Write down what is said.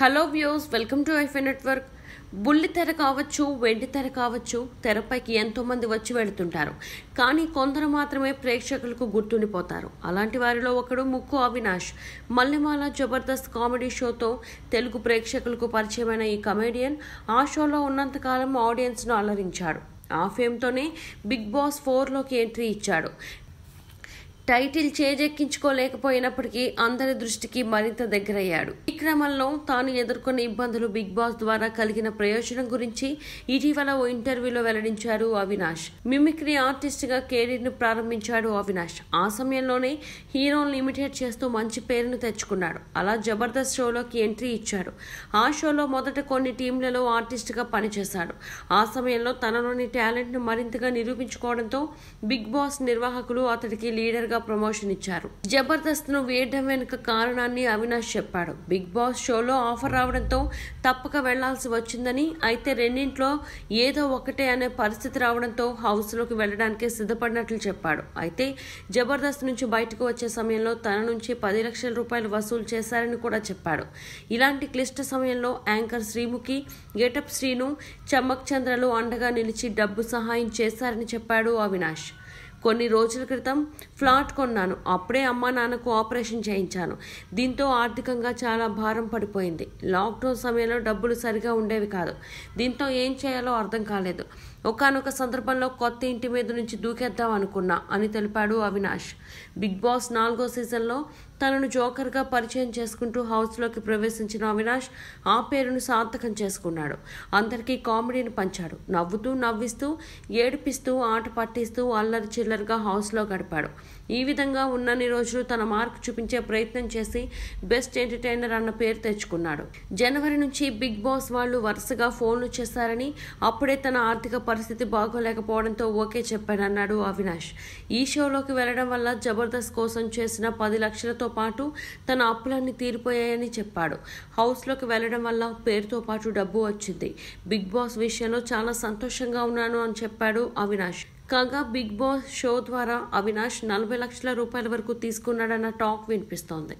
hello views welcome to ఐఫై network బుల్లి తెర కావచ్చు వెండి తెర కావచ్చు తెరపైకి ఎంతోమంది వచ్చి వెళుతుంటారు కానీ కొందరు మాత్రమే ప్రేక్షకులకు గుర్తుండిపోతారు అలాంటి వారిలో ఒకడు ముక్కు అవినాష్ మల్లెమాల జబర్దస్త్ కామెడీ షోతో తెలుగు ప్రేక్షకులకు పరిచయమైన ఈ కమేడియన్ ఆ షోలో ఉన్నంతకాలం ఆడియన్స్ను అలరించాడు ఆ ఫేమ్తోనే బిగ్ బాస్ ఫోర్లోకి ఎంట్రీ ఇచ్చాడు టైటిల్ చేజెక్కించుకోలేకపోయినప్పటికీ అందరి దృష్టికి మరింత దగ్గరయ్యాడు ఈ క్రమంలో తాను ఎదుర్కొన్న ఇబ్బందులు బిగ్ బాస్ ద్వారా కలిగిన ప్రయోజనం గురించి ఇటీవల ఓ ఇంటర్వ్యూలో వెల్లడించారు అవినాష్ మిమిక్రీ ఆర్టిస్ట్ గా కెరీర్ ను ప్రారంభించాడు అవినాష్ ఆ సమయంలోనే హీరోని లిమిటెడ్ చేస్తూ మంచి పేరును తెచ్చుకున్నాడు అలా జబర్దస్త్ షోలోకి ఎంట్రీ ఇచ్చాడు ఆ షోలో మొదట కొన్ని టీంలలో ఆర్టిస్ట్ గా పనిచేశాడు ఆ సమయంలో తనలోని టాలెంట్ ను మరింతగా నిరూపించుకోవడంతో బిగ్ బాస్ నిర్వాహకులు అతడికి లీడర్ గా గా ప్రమోషన్ ఇచ్చారు జబర్దస్త్ ను వేయడం వెనుక కారణాన్ని అవినాష్ చెప్పాడు బిగ్ బాస్ షోలో ఆఫర్ రావడంతో తప్పక వెళ్లాల్సి వచ్చిందని అయితే రెండింట్లో ఏదో ఒకటే అనే పరిస్థితి రావడంతో హౌస్ లోకి వెళ్లడానికి సిద్ధపడినట్లు చెప్పాడు అయితే జబర్దస్త్ నుంచి బయటకు వచ్చే సమయంలో తన నుంచి పది లక్షల రూపాయలు వసూలు చేశారని కూడా చెప్పాడు ఇలాంటి క్లిష్ట సమయంలో యాంకర్ శ్రీముఖి గెటప్ శ్రీను చమ్మక్ చంద్రలు అండగా నిలిచి డబ్బు సహాయం చేశారని చెప్పాడు అవినాష్ కొన్ని రోజుల క్రితం ఫ్లాట్ కొన్నాను అప్పుడే అమ్మా నాన్నకు ఆపరేషన్ చేయించాను దీంతో ఆర్థికంగా చాలా భారం పడిపోయింది లాక్డౌన్ సమయంలో డబ్బులు సరిగా ఉండేవి కాదు దీంతో ఏం చేయాలో అర్థం కాలేదు ఒకనొక సందర్భంలో కొత్త ఇంటి మీద నుంచి దూకేద్దాం అనుకున్నా అని తెలిపాడు అవినాష్ బిగ్ బాస్ నాలుగో సీజన్లో తనను జోకర్గా పరిచయం చేసుకుంటూ హౌస్లోకి ప్రవేశించిన అవినాష్ ఆ పేరును సార్థకం చేసుకున్నాడు అందరికీ కామెడీని పంచాడు నవ్వుతూ నవ్విస్తూ ఏడిపిస్తూ ఆట పట్టిస్తూ అల్లరి చిల్లరిగా హౌస్లో గడిపాడు ఈ విధంగా ఉన్నన్ని రోజులు తన మార్క్ చూపించే ప్రయత్నం చేసి బెస్ట్ ఎంటర్టైనర్ అన్న పేరు తెచ్చుకున్నాడు జనవరి నుంచి బిగ్ బాస్ వాళ్ళు వరుసగా ఫోన్లు చేశారని అప్పుడే తన ఆర్థిక పరిస్థితి బాగోలేకపోవడంతో ఓకే అన్నాడు అవినాష్ ఈ షోలోకి వెళ్లడం వల్ల జబర్దస్త్ కోసం చేసిన పది లక్షలతో పాటు తన అప్పులన్నీ తీరిపోయాయని చెప్పాడు హౌస్లోకి వెళ్లడం వల్ల పేరుతో పాటు డబ్బు వచ్చింది బిగ్ బాస్ విషయంలో చాలా సంతోషంగా ఉన్నాను అని చెప్పాడు అవినాష్ కాగా బిగ్ బాస్ షో ద్వారా అవినాష్ నలభై లక్షల రూపాయల వరకు తీసుకున్నాడన్న టాక్ వినిపిస్తోంది